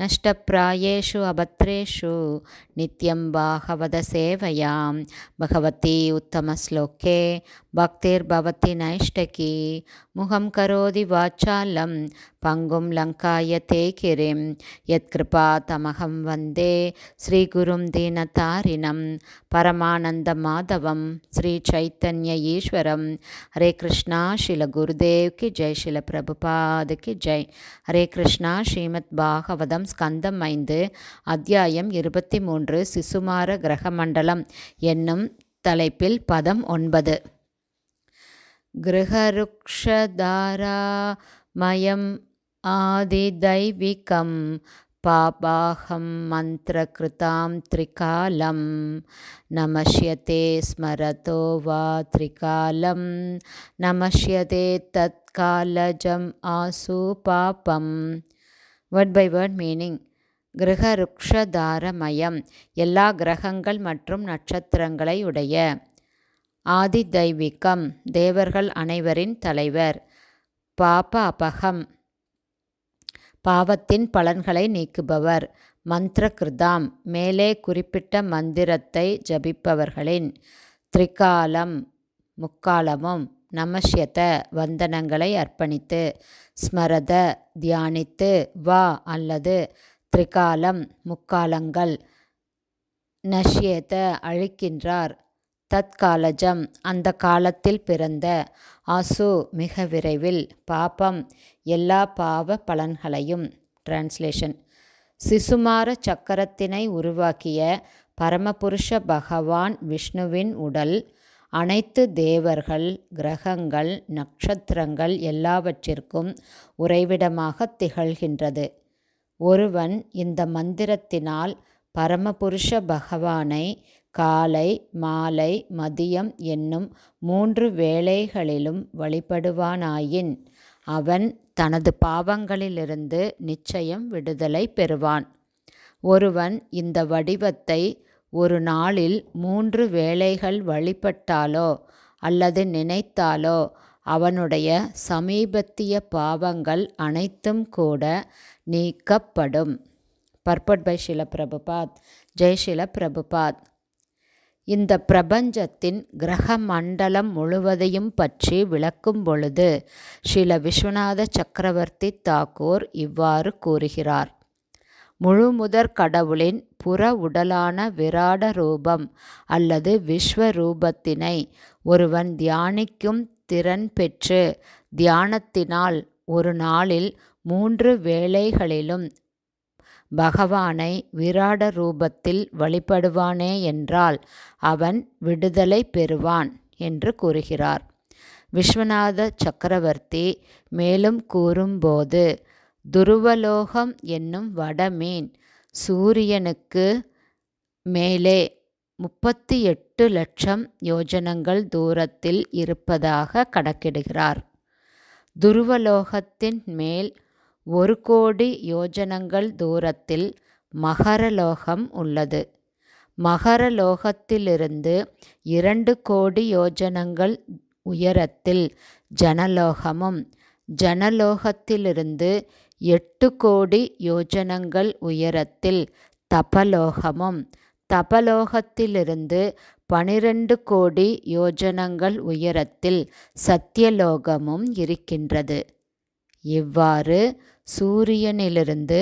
नष्टप्रायेषु अभद्रेषु नित्यं बाहवदसेवयां भगवती उत्तमश्लोके भक्तिर्भवति नैष्टकी मुखं करोति वाचालं पङ्गुं लङ्कायते किरिं यत्कृपातमहं वन्दे श्रीगुरुं दीनतारिणं परमानन्दमाधवं श्रीचैतन्य ईश्वरं हरे कृष्णा श्रीलगुरुदेव की जय शिलप्रभुपाद की जय हरे कृष्णा श्रीमद्भागवतं ஸ்கந்தம் ஐந்து அத்தியாயம் இருபத்தி மூன்று சிசுமார கிரகமண்டலம் என்னும் தலைப்பில் பதம் ஒன்பது கிரகருக்ஷதாராமயம் ஆதிதைவிகம் பாபாஹம் மந்திரகிருதாம் த்ரிகாலம் நமஷ்யதே ஸ்மரதோ வா த்ரிகாலம் நமஷ்யதே தத்காலஜம் ஆசு பாபம் வேர்ட் பை வேர்ட் மீனிங் கிரக ருக்ஷதாரமயம் எல்லா கிரகங்கள் மற்றும் நட்சத்திரங்களை உடைய ஆதி தெய்வீகம் தேவர்கள் அனைவரின் தலைவர் பாப அபகம் பாவத்தின் பலன்களை நீக்குபவர் மந்திரகிருதாம் மேலே குறிப்பிட்ட மந்திரத்தை ஜபிப்பவர்களின் திரிகாலம் முக்காலமும் நமஷ்யத வந்தனங்களை அர்ப்பணித்து ஸ்மரத தியானித்து வா அல்லது திரிகாலம் முக்காலங்கள் நஷ்யத அழிக்கின்றார் தற்காலஜம் அந்த காலத்தில் பிறந்த அசு மிக விரைவில் பாபம் எல்லா பாவ பலன்களையும் டிரான்ஸ்லேஷன் சிசுமார சக்கரத்தினை உருவாக்கிய பரமபுருஷ பகவான் விஷ்ணுவின் உடல் அனைத்து தேவர்கள் கிரகங்கள் நட்சத்திரங்கள் எல்லாவற்றிற்கும் உறைவிடமாக திகழ்கின்றது ஒருவன் இந்த மந்திரத்தினால் பரமபுருஷ பகவானை காலை மாலை மதியம் என்னும் மூன்று வேளைகளிலும் வழிபடுவானாயின் அவன் தனது பாவங்களிலிருந்து நிச்சயம் விடுதலை பெறுவான் ஒருவன் இந்த வடிவத்தை ஒரு நாளில் மூன்று வேளைகள் வழிபட்டாலோ அல்லது நினைத்தாலோ அவனுடைய சமீபத்திய பாவங்கள் அனைத்தும் கூட நீக்கப்படும் பர்பட் பை ஷில பிரபுபாத் ஜெய்ஷில பிரபுபாத் இந்த பிரபஞ்சத்தின் கிரக மண்டலம் முழுவதையும் பற்றி விளக்கும் பொழுது ஸ்ரீல விஸ்வநாத சக்கரவர்த்தி தாக்கூர் இவ்வாறு கூறுகிறார் முழுமுதற் கடவுளின் புற உடலான விராட ரூபம் அல்லது விஸ்வரூபத்தினை ஒருவன் தியானிக்கும் திறன் பெற்று தியானத்தினால் ஒரு நாளில் மூன்று வேளைகளிலும் பகவானை விராட ரூபத்தில் வழிபடுவானே என்றால் அவன் விடுதலை பெறுவான் என்று கூறுகிறார் விஸ்வநாத சக்கரவர்த்தி மேலும் கூறும்போது துருவலோகம் என்னும் வடமீன் சூரியனுக்கு மேலே முப்பத்தி எட்டு லட்சம் யோஜனங்கள் தூரத்தில் இருப்பதாக கணக்கிடுகிறார் துருவலோகத்தின் மேல் ஒரு கோடி யோஜனங்கள் தூரத்தில் மகரலோகம் உள்ளது மகரலோகத்திலிருந்து இரண்டு கோடி யோஜனங்கள் உயரத்தில் ஜனலோகமும் ஜனலோகத்திலிருந்து எட்டு கோடி யோஜனங்கள் உயரத்தில் தபலோகமும் தபலோகத்திலிருந்து பனிரெண்டு கோடி யோஜனங்கள் உயரத்தில் சத்தியலோகமும் இருக்கின்றது இவ்வாறு சூரியனிலிருந்து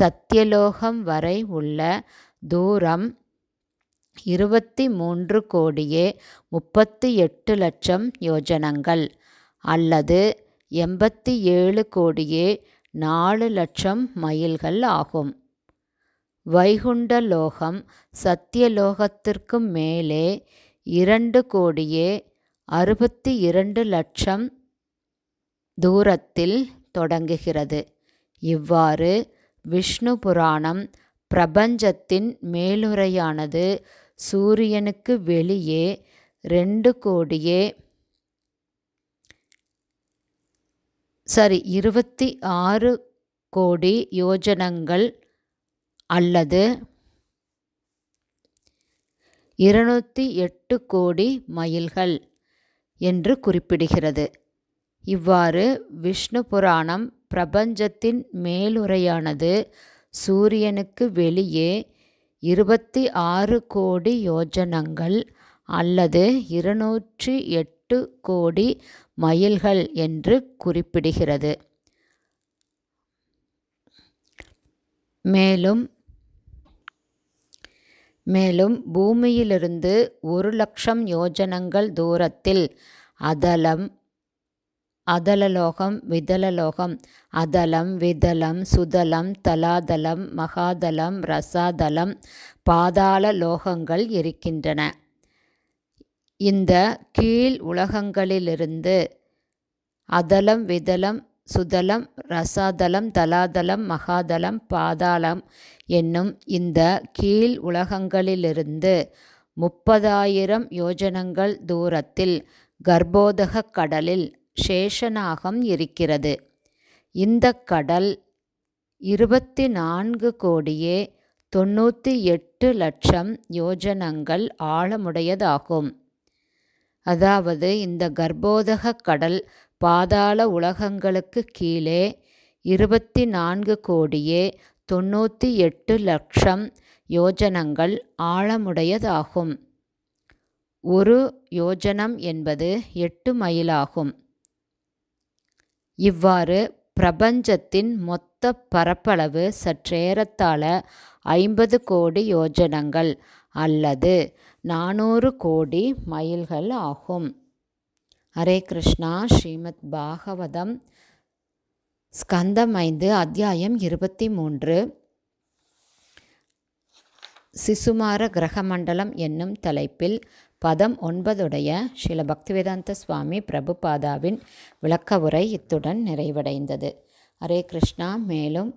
சத்தியலோகம் வரை உள்ள தூரம் இருபத்தி மூன்று கோடியே முப்பத்தி எட்டு லட்சம் யோஜனங்கள் அல்லது எண்பத்தி ஏழு கோடியே நாலு லட்சம் மைல்கள் ஆகும் வைகுண்ட லோகம் சத்தியலோகத்திற்கு மேலே இரண்டு கோடியே அறுபத்தி இரண்டு லட்சம் தூரத்தில் தொடங்குகிறது இவ்வாறு விஷ்ணு புராணம் பிரபஞ்சத்தின் மேலுரையானது சூரியனுக்கு வெளியே ரெண்டு கோடியே சரி இருபத்தி ஆறு கோடி யோஜனங்கள் அல்லது இருநூற்றி எட்டு கோடி மைல்கள் என்று குறிப்பிடுகிறது இவ்வாறு விஷ்ணு புராணம் பிரபஞ்சத்தின் மேலுரையானது சூரியனுக்கு வெளியே இருபத்தி ஆறு கோடி யோஜனங்கள் அல்லது இருநூற்றி எட்டு எட்டு கோடி மயில்கள் என்று குறிப்பிடுகிறது மேலும் மேலும் பூமியிலிருந்து ஒரு லட்சம் யோஜனங்கள் தூரத்தில் அதலம் அதலலோகம் விதலலோகம் அதலம் விதலம் சுதலம் தலாதலம் மகாதலம் ரசாதலம் பாதாள லோகங்கள் இருக்கின்றன இந்த கீழ் உலகங்களிலிருந்து அதலம் விதலம் சுதலம் ரசாதலம் தலாதலம் மகாதலம் பாதாளம் என்னும் இந்த கீழ் உலகங்களிலிருந்து முப்பதாயிரம் யோஜனங்கள் தூரத்தில் கர்ப்போதக கடலில் சேஷனாகம் இருக்கிறது இந்த கடல் இருபத்தி நான்கு கோடியே தொண்ணூற்றி எட்டு லட்சம் யோஜனங்கள் ஆழமுடையதாகும் அதாவது இந்த கர்ப்போதக கடல் பாதாள உலகங்களுக்கு கீழே இருபத்தி நான்கு கோடியே தொண்ணூற்றி எட்டு லட்சம் யோஜனங்கள் ஆழமுடையதாகும் ஒரு யோஜனம் என்பது எட்டு மைலாகும் இவ்வாறு பிரபஞ்சத்தின் மொத்த பரப்பளவு சற்றேறத்தாழ ஐம்பது கோடி யோஜனங்கள் அல்லது நானூறு கோடி மைல்கள் ஆகும் ஹரே கிருஷ்ணா ஸ்ரீமத் பாகவதம் ஸ்கந்தம் ஐந்து அத்தியாயம் இருபத்தி மூன்று சிசுமார கிரகமண்டலம் என்னும் தலைப்பில் பதம் ஒன்பதுடைய ஸ்ரீல பக்திவேதாந்த சுவாமி பிரபுபாதாவின் விளக்க உரை இத்துடன் நிறைவடைந்தது ஹரே கிருஷ்ணா மேலும்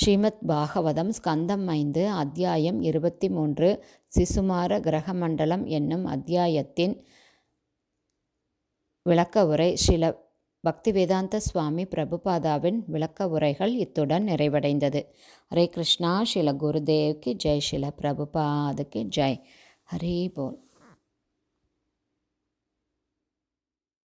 ஸ்ரீமத் பாகவதம் ஸ்கந்தம் ஐந்து அத்தியாயம் இருபத்தி மூன்று சிசுமார கிரகமண்டலம் என்னும் அத்தியாயத்தின் விளக்க உரை ஸ்ரீல பக்திவேதாந்த சுவாமி பிரபுபாதாவின் விளக்க உரைகள் இத்துடன் நிறைவடைந்தது ஹரே கிருஷ்ணா ஸ்ரீல குருதேவ்க்கு ஜெய் ஸ்ரீல பிரபுபாதுக்கு ஜெய் ஹரே போல்